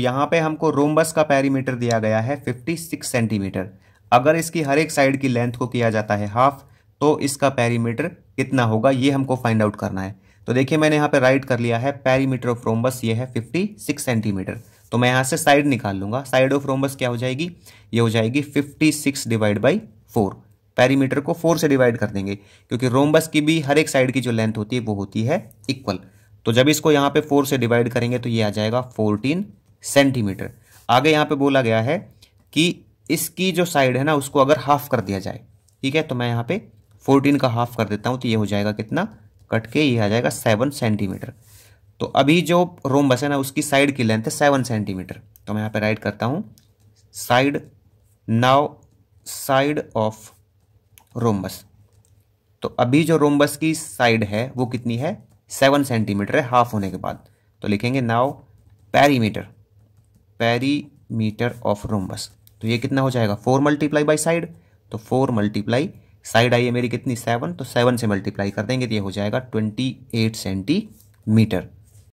यहाँ पे हमको रोमबस का पैरीमीटर दिया गया है 56 सेंटीमीटर अगर इसकी हर एक साइड की लेंथ को किया जाता है हाफ तो इसका पैरीमीटर कितना होगा ये हमको फाइंड आउट करना है तो देखिए मैंने यहाँ पे राइट कर लिया है पैरीमीटर ऑफ रोमबस ये है 56 सेंटीमीटर तो मैं यहाँ से साइड निकाल लूंगा साइड ऑफ रोमबस क्या हो जाएगी ये हो जाएगी six divide by four perimeter को फोर से डिवाइड कर देंगे क्योंकि रोमबस की भी हर एक साइड की जो लेंथ होती है वो होती है इक्वल तो जब इसको यहाँ पे फोर से डिवाइड करेंगे तो ये आ जाएगा फोर्टीन सेंटीमीटर आगे यहाँ पे बोला गया है कि इसकी जो साइड है ना उसको अगर हाफ कर दिया जाए ठीक है तो मैं यहाँ पे फोर्टीन का हाफ कर देता हूँ तो ये हो जाएगा कितना कट के ये आ जाएगा सेवन सेंटीमीटर तो अभी जो रोमबस है ना उसकी साइड की लेंथ है सेवन सेंटीमीटर तो मैं यहाँ पे राइट करता हूँ side now side of rhombus तो अभी जो रोमबस की साइड है वो कितनी है सेवन सेंटीमीटर है हाफ होने के बाद तो लिखेंगे now perimeter perimeter of rhombus तो ये कितना हो जाएगा फोर मल्टीप्लाई बाई साइड तो फोर मल्टीप्लाई साइड आई है मेरी कितनी सेवन तो सेवन से मल्टीप्लाई कर देंगे तो ये हो जाएगा ट्वेंटी एट सेंटीमीटर